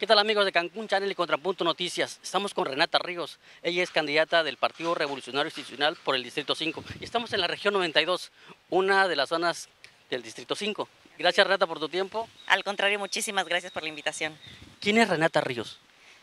¿Qué tal amigos de Cancún Channel y Contrapunto Noticias? Estamos con Renata Ríos. Ella es candidata del Partido Revolucionario Institucional por el Distrito 5. Y estamos en la región 92, una de las zonas del Distrito 5. Gracias Renata por tu tiempo. Al contrario, muchísimas gracias por la invitación. ¿Quién es Renata Ríos?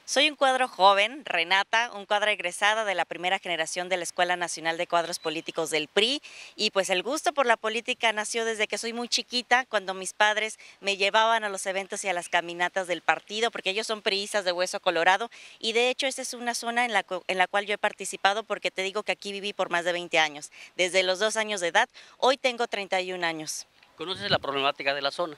Soy un cuadro joven, Renata, un cuadro egresada de la primera generación de la Escuela Nacional de Cuadros Políticos del PRI y pues el gusto por la política nació desde que soy muy chiquita, cuando mis padres me llevaban a los eventos y a las caminatas del partido, porque ellos son priistas de Hueso Colorado y de hecho esta es una zona en la, en la cual yo he participado porque te digo que aquí viví por más de 20 años, desde los dos años de edad, hoy tengo 31 años. ¿Conoces la problemática de la zona?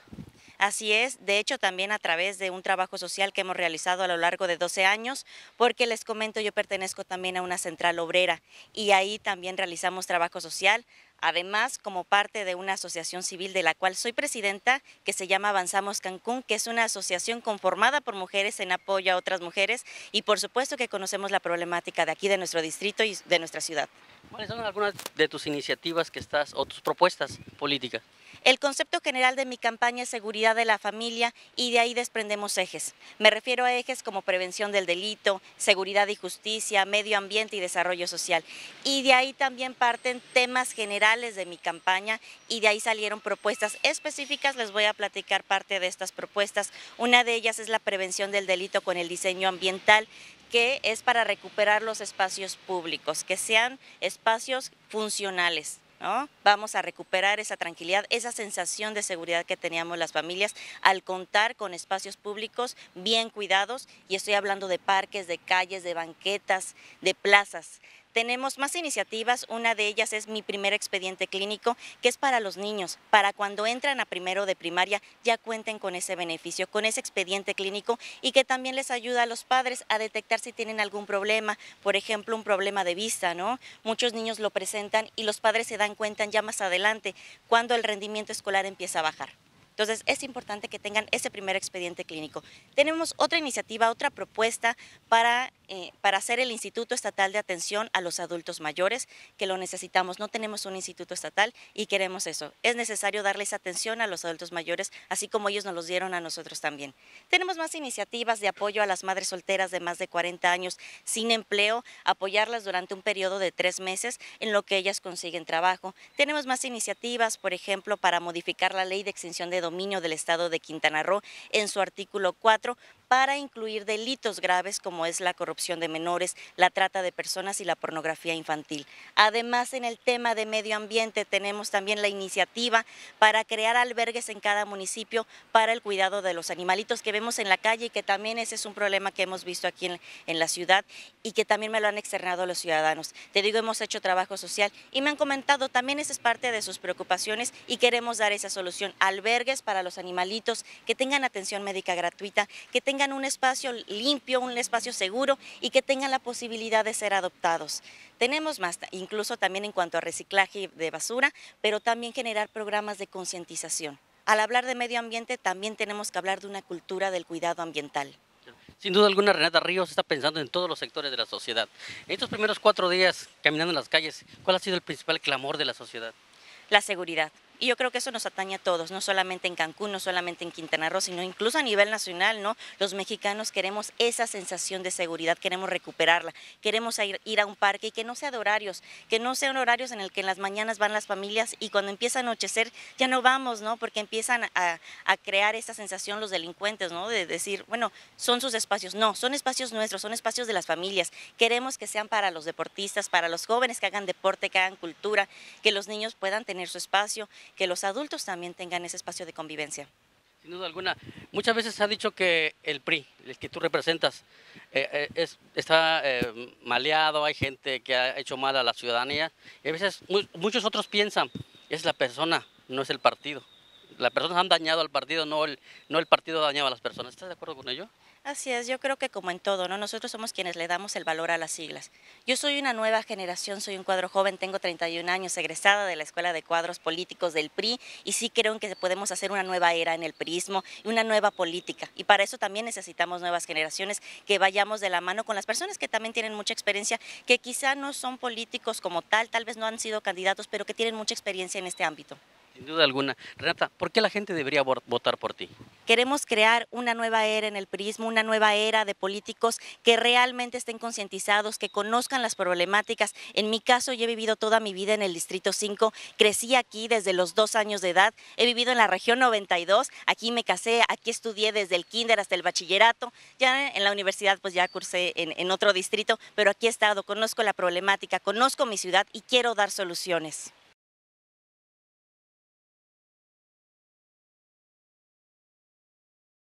Así es, de hecho también a través de un trabajo social que hemos realizado a lo largo de 12 años, porque les comento, yo pertenezco también a una central obrera y ahí también realizamos trabajo social, además como parte de una asociación civil de la cual soy presidenta, que se llama Avanzamos Cancún, que es una asociación conformada por mujeres en apoyo a otras mujeres y por supuesto que conocemos la problemática de aquí, de nuestro distrito y de nuestra ciudad. ¿Cuáles son algunas de tus iniciativas que estás o tus propuestas políticas? El concepto general de mi campaña es seguridad de la familia y de ahí desprendemos ejes. Me refiero a ejes como prevención del delito, seguridad y justicia, medio ambiente y desarrollo social. Y de ahí también parten temas generales de mi campaña y de ahí salieron propuestas específicas. Les voy a platicar parte de estas propuestas. Una de ellas es la prevención del delito con el diseño ambiental que es para recuperar los espacios públicos, que sean espacios funcionales, ¿No? Vamos a recuperar esa tranquilidad, esa sensación de seguridad que teníamos las familias al contar con espacios públicos bien cuidados, y estoy hablando de parques, de calles, de banquetas, de plazas tenemos más iniciativas, una de ellas es mi primer expediente clínico, que es para los niños, para cuando entran a primero de primaria ya cuenten con ese beneficio, con ese expediente clínico y que también les ayuda a los padres a detectar si tienen algún problema, por ejemplo, un problema de vista, ¿no? Muchos niños lo presentan y los padres se dan cuenta ya más adelante cuando el rendimiento escolar empieza a bajar. Entonces es importante que tengan ese primer expediente clínico. Tenemos otra iniciativa, otra propuesta para eh, para hacer el Instituto Estatal de Atención a los Adultos Mayores, que lo necesitamos. No tenemos un instituto estatal y queremos eso. Es necesario darles atención a los adultos mayores, así como ellos nos los dieron a nosotros también. Tenemos más iniciativas de apoyo a las madres solteras de más de 40 años sin empleo, apoyarlas durante un periodo de tres meses en lo que ellas consiguen trabajo. Tenemos más iniciativas, por ejemplo, para modificar la ley de extinción de dominio del Estado de Quintana Roo en su artículo 4 para incluir delitos graves como es la corrupción de menores, la trata de personas y la pornografía infantil. Además, en el tema de medio ambiente tenemos también la iniciativa para crear albergues en cada municipio para el cuidado de los animalitos que vemos en la calle y que también ese es un problema que hemos visto aquí en, la ciudad y que también me lo han externado los ciudadanos. Te digo, hemos hecho trabajo social y me han comentado también esa es parte de sus preocupaciones y queremos dar esa solución. Albergues para los animalitos que tengan atención médica gratuita, que tengan tengan un espacio limpio, un espacio seguro y que tengan la posibilidad de ser adoptados. Tenemos más, incluso también en cuanto a reciclaje de basura, pero también generar programas de concientización. Al hablar de medio ambiente también tenemos que hablar de una cultura del cuidado ambiental. Sin duda alguna, Renata Ríos está pensando en todos los sectores de la sociedad. En estos primeros cuatro días caminando en las calles, ¿cuál ha sido el principal clamor de la sociedad? La seguridad. Y yo creo que eso nos atañe a todos, no solamente en Cancún, no solamente en Quintana Roo, sino incluso a nivel nacional, ¿no? Los mexicanos queremos esa sensación de seguridad, queremos recuperarla, queremos ir, a un parque y que no sea de horarios, que no sean horarios en el que en las mañanas van las familias y cuando empieza a anochecer ya no vamos, ¿no? Porque empiezan a, a crear esa sensación los delincuentes, ¿no? De decir, bueno, son sus espacios. No, son espacios nuestros, son espacios de las familias. Queremos que sean para los deportistas, para los jóvenes que hagan deporte, que hagan cultura, que los niños puedan tener su espacio que los adultos también tengan ese espacio de convivencia. Sin duda alguna. Muchas veces se ha dicho que el PRI, el que tú representas, eh, eh, es, está eh, maleado, hay gente que ha hecho mal a la ciudadanía. Y a veces muchos otros piensan, es la persona, no es el partido. Las personas han dañado al partido, no el, no el partido dañaba a las personas. ¿Estás de acuerdo con ello? Así es, yo creo que como en todo, ¿no? Nosotros somos quienes le damos el valor a las siglas. Yo soy una nueva generación, soy un cuadro joven, tengo 31 años, egresada de la Escuela de Cuadros Políticos del PRI y sí creo que podemos hacer una nueva era en el PRIismo y una nueva política. Y para eso también necesitamos nuevas generaciones que vayamos de la mano con las personas que también tienen mucha experiencia, que quizá no son políticos como tal, tal vez no han sido candidatos, pero que tienen mucha experiencia en este ámbito. Sin duda alguna. Renata, ¿por qué la gente debería votar por ti? Queremos crear una nueva era en el prismo, una nueva era de políticos que realmente estén concientizados, que conozcan las problemáticas. En mi caso, yo he vivido toda mi vida en el Distrito 5, crecí aquí desde los dos años de edad, he vivido en la región 92, aquí me casé, aquí estudié desde el kinder hasta el bachillerato, ya en la universidad pues ya cursé en otro distrito, pero aquí he estado, conozco la problemática, conozco mi ciudad y quiero dar soluciones.